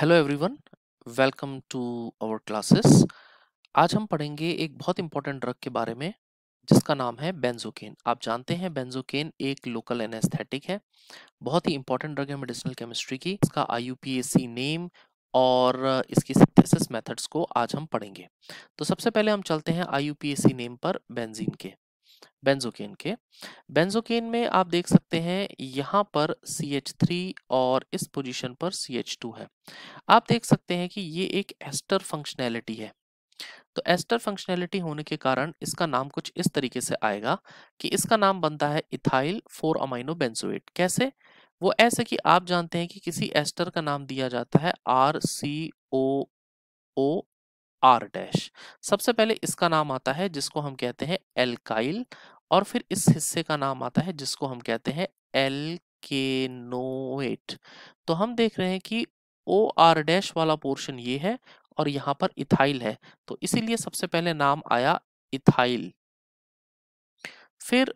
hello everyone welcome to our classes आज हम पढ़ेंगे एक बहुत इंपॉर्टेंट ड्रग के बारे में जिसका नाम है बेंजोकेन आप जानते हैं बेंजोकेन एक लोकल एनेस्थेटिक है बहुत ही इंपॉर्टेंट ड्रग है मेडिसिनल केमिस्ट्री की इसका आई नेम और इसकी सिंथेसिस मेथड्स को आज हम पढ़ेंगे तो सबसे पहले हम चलते हैं आई नेम पर बेंजीन के बेंजोकेन के बेंजोकेन में आप देख सकते हैं यहाँ पर CH3 और इस पोजीशन पर CH2 है आप देख सकते हैं कि ये एक एस्टर फंक्शनैलिटी है तो एस्टर फंक्शनैलिटी होने के कारण इसका नाम कुछ इस तरीके से आएगा कि इसका नाम बनता है इथाइल फोर अमाइनो बेंजोएट कैसे वो ऐसे कि आप जानते हैं कि किसी एस्टर का नाम दिया जाता है R C O O R dash सबसे पहले इसका नाम आता है जिसको हम कहते हैं एल्काइल और फिर इस हिस्से का नाम आता है जिसको हम कहते हैं एल्केनोएट तो हम देख रहे हैं कि ओ आर डैश वाला पोर्शन ये है और यहाँ पर इथाइल है तो इसीलिए सबसे पहले नाम आया इथाइल फिर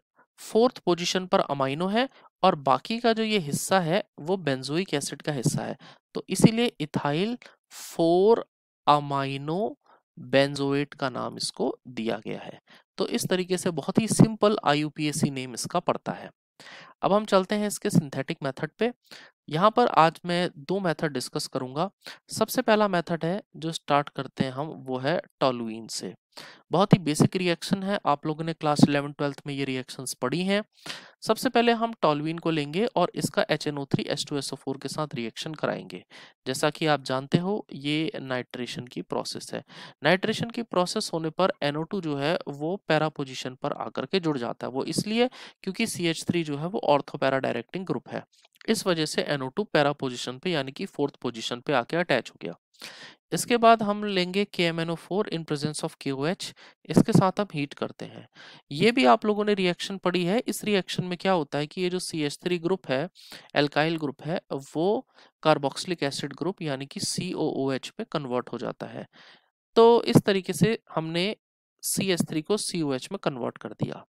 फोर्थ पोजीशन पर अमाइनो है और बाकी का जो ये हिस्सा है वो बेंजोइक एसिड का हिस्सा है तो इसीलिए इथाइल फोर अमाइनो बेंजोएट का नाम इसको दिया गया है तो इस तरीके से बहुत ही सिंपल आई नेम इसका पड़ता है अब हम चलते हैं इसके सिंथेटिक मेथड पे यहाँ पर आज मैं दो मेथड डिस्कस करूंगा सबसे पहला मेथड है जो स्टार्ट करते हैं हम वो है टॉलुइन से बहुत ही बेसिक रिएक्शन है आप लोगों ने क्लास इलेवन ट्वेल्थ में ये रिएक्शंस पढ़ी हैं सबसे पहले हम टॉलुइन को लेंगे और इसका H N O three S two S O four के साथ रिएक्शन कराएंगे जैसा कि आप जानते हो ये नाइट्रेशन की प्रोसेस है नाइट्रेशन की प्रोसेस होने पर एनओ टू जो है वो पैरा पोजिशन पर आकर के जुड़ जाता है वो इसलिए क्योंकि सी एच थ्री जो है वो ऑर्थोपैरा डायरेक्टिंग ग्रुप है इस वजह से एनओ टू पैरा पोजिशन पे यानी कि फोर्थ पोजिशन पे आके अटैच हो गया इसके बाद हम लेंगे K M four in presence of K O H इसके साथ हम हीट करते हैं ये भी आप लोगों ने रिएक्शन पढ़ी है इस रिएक्शन में क्या होता है कि ये जो सी एच थ्री ग्रुप है एल्काइल ग्रुप है वो कार्बोक्सिलिक एसिड ग्रुप यानी कि सी ओ ओ एच में कन्वर्ट हो जाता है तो इस तरीके से हमने सी एस थ्री को सी ओ एच में कन्वर्ट कर दिया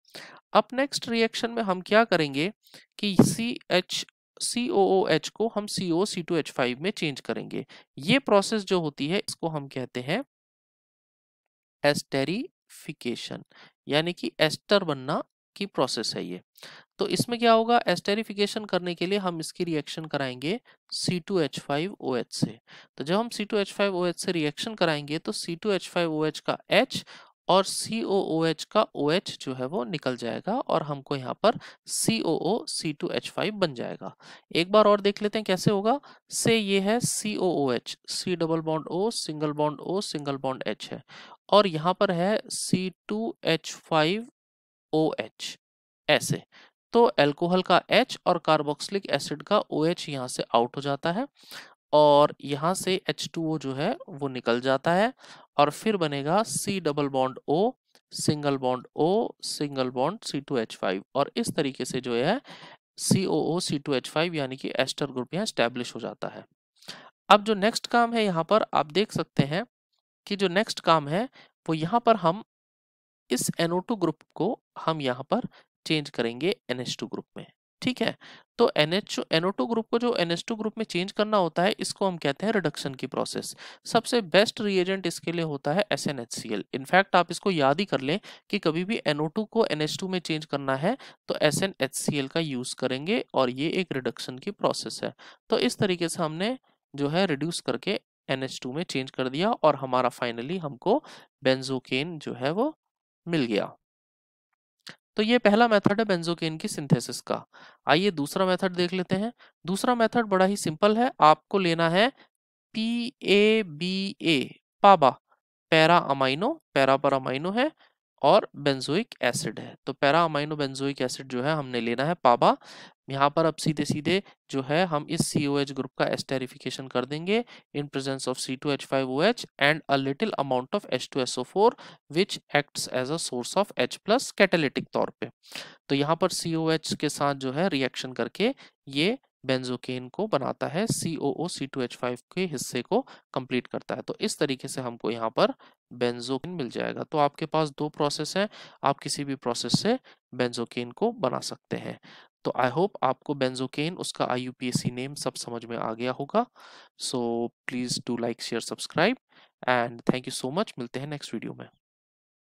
अब नेक्स्ट रिएक्शन में हम क्या करेंगे कि C H C O O H को हम C O C two H five में चेंज करेंगे ये प्रोसेस जो होती है इसको हम कहते हैं एस्टेरिफिकेशन यानी कि एस्टर बनना की प्रोसेस है ये तो इसमें क्या होगा एस्टेरिफिकेशन करने के लिए हम इसकी रिएक्शन कराएंगे C2H5OH से तो जब हम C2H5OH से रिएक्शन कराएंगे तो C2H5OH का H और सी ओ ओ एच का ओ एच जो है वो निकल जाएगा और हमको यहाँ पर C O O C two H five बन जाएगा एक बार और देख लेते हैं कैसे होगा से ये है C O O H C double bond O single bond O single bond H है और यहाँ पर है C two H five O H ऐसे तो एल्कोहल का H और कार्बोक्सिलिक एसिड का OH यहाँ से आउट हो जाता है और यहाँ से H2O जो है वो निकल जाता है और फिर बनेगा C double bond O single bond O single bond C2H5 और इस तरीके से जो है COO C2H5 यानी कि एस्टर ग्रुप यहाँ स्टैब्लिश हो जाता है अब जो नेक्स्ट काम है यहाँ पर आप देख सकते हैं कि जो नेक्स्ट काम है वो यहाँ पर हम इस NO2 ग्रुप को हम यहाँ पर चेंज करेंगे NH2 ग्रुप में ठीक है तो एन एच ग्रुप को जो एन ग्रुप में चेंज करना होता है इसको हम कहते हैं रिडक्शन की प्रोसेस सबसे बेस्ट रिएजेंट इसके लिए होता है S N H C L in fact आप इसको याद ही कर लें कि कभी भी NO2 को NH2 में चेंज करना है तो S N H C L का यूज़ करेंगे और ये एक रिडक्शन की प्रोसेस है तो इस तरीके से हमने जो है रिड्यूस करके NH2 में चेंज कर दिया और हमारा फाइनली हमको बेंजोकेन जो है वो मिल गया तो ये पहला मेथड है बेंजोकेन की सिंथेसिस का आइए दूसरा मेथड देख लेते हैं दूसरा मेथड बड़ा ही सिंपल है आपको लेना है P A B A PABA para amino para पर अमाइनो है और बेंजोइक एसिड है तो पैरा अमाइनो बेंजोइक एसिड जो है हमने लेना है पाबा यहाँ पर अब सीधे सीधे जो है हम इस सी ओ एच ग्रुप का एस्टेरिफिकेशन कर देंगे in presence of C two H five O H and a little amount of H two S O four which act as a source of H plus catalytic तौर पे तो यहाँ पर C O H के साथ जो है reaction करके ये बेंजोकेन को बनाता है C O O C two H five के हिस्से को कंप्लीट करता है तो इस तरीके से हमको यहाँ पर बेंजोकेन मिल जाएगा तो आपके पास दो प्रोसेस हैं आप किसी भी प्रोसेस से बेंजोकेन को बना सकते हैं तो आई होप आपको बेंजोकेन उसका आई नेम सब समझ में आ गया होगा so please do like share subscribe and thank you so much मिलते हैं नेक्स्ट वीडियो में